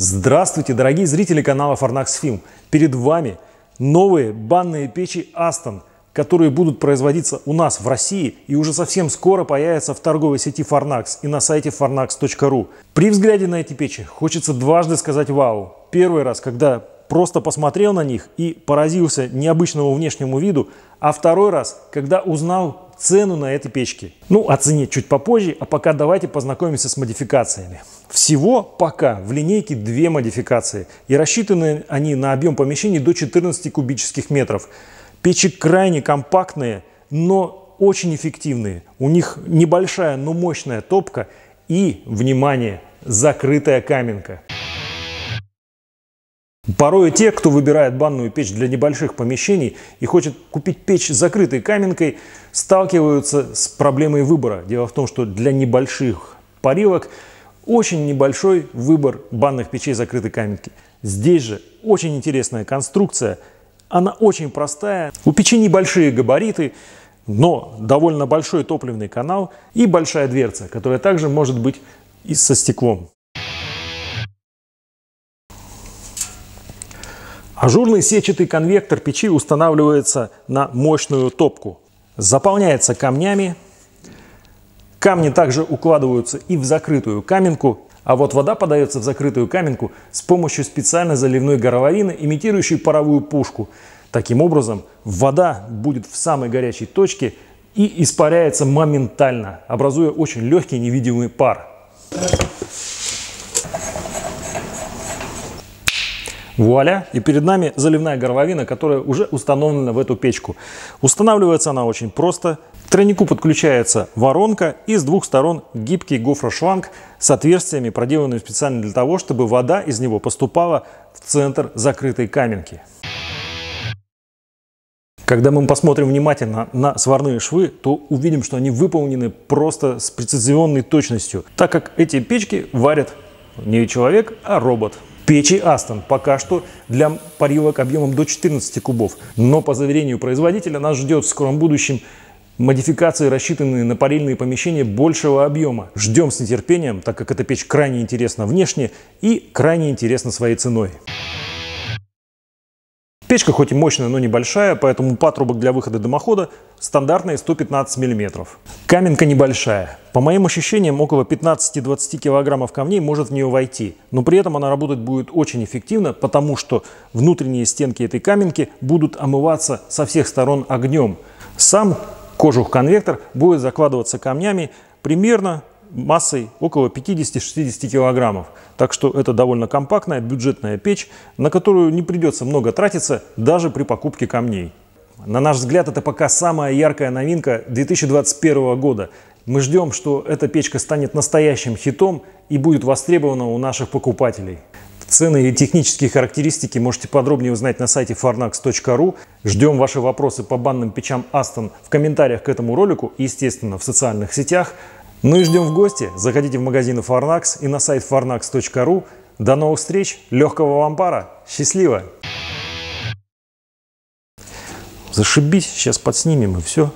Здравствуйте, дорогие зрители канала Фарнакс Фильм! Перед вами новые банные печи Aston, которые будут производиться у нас в России и уже совсем скоро появятся в торговой сети Фарнакс и на сайте farnax.ru. При взгляде на эти печи хочется дважды сказать вау. Первый раз, когда просто посмотрел на них и поразился необычному внешнему виду, а второй раз, когда узнал цену на этой печке. Ну, о цене чуть попозже, а пока давайте познакомимся с модификациями. Всего пока в линейке две модификации, и рассчитаны они на объем помещений до 14 кубических метров. Печи крайне компактные, но очень эффективные. У них небольшая, но мощная топка и, внимание, закрытая каменка. Порой те, кто выбирает банную печь для небольших помещений и хочет купить печь с закрытой каменкой, сталкиваются с проблемой выбора. Дело в том, что для небольших парилок очень небольшой выбор банных печей закрытой каменки. Здесь же очень интересная конструкция, она очень простая. У печи небольшие габариты, но довольно большой топливный канал и большая дверца, которая также может быть и со стеклом. Ажурный сетчатый конвектор печи устанавливается на мощную топку. Заполняется камнями. Камни также укладываются и в закрытую каменку, а вот вода подается в закрытую каменку с помощью специальной заливной горловины, имитирующей паровую пушку. Таким образом, вода будет в самой горячей точке и испаряется моментально, образуя очень легкий невидимый пар. Вуаля! И перед нами заливная горловина, которая уже установлена в эту печку. Устанавливается она очень просто. К тройнику подключается воронка и с двух сторон гибкий гофрошланг с отверстиями, проделанными специально для того, чтобы вода из него поступала в центр закрытой каменки. Когда мы посмотрим внимательно на сварные швы, то увидим, что они выполнены просто с прецизионной точностью, так как эти печки варят не человек, а робот. Печи Астон пока что для парилок объемом до 14 кубов, но по заверению производителя нас ждет в скором будущем Модификации рассчитаны на парильные помещения большего объема. Ждем с нетерпением, так как эта печь крайне интересна внешне и крайне интересна своей ценой. Печка хоть и мощная, но небольшая, поэтому патрубок для выхода дымохода стандартный 115 мм. Каменка небольшая. По моим ощущениям, около 15-20 кг камней может в нее войти, но при этом она работать будет очень эффективно, потому что внутренние стенки этой каменки будут омываться со всех сторон огнем. Сам кожух-конвектор будет закладываться камнями примерно массой около 50-60 килограммов. Так что это довольно компактная бюджетная печь, на которую не придется много тратиться даже при покупке камней. На наш взгляд, это пока самая яркая новинка 2021 года. Мы ждем, что эта печка станет настоящим хитом и будет востребована у наших покупателей. Цены и технические характеристики можете подробнее узнать на сайте farnax.ru. Ждем ваши вопросы по банным печам Aston в комментариях к этому ролику и, естественно, в социальных сетях. Ну и ждем в гости. Заходите в магазины Farnax и на сайт farnax.ru. До новых встреч, легкого вам пара, счастливо! Зашибись, сейчас подснимем и все.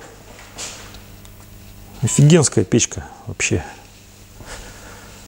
Офигенская печка вообще.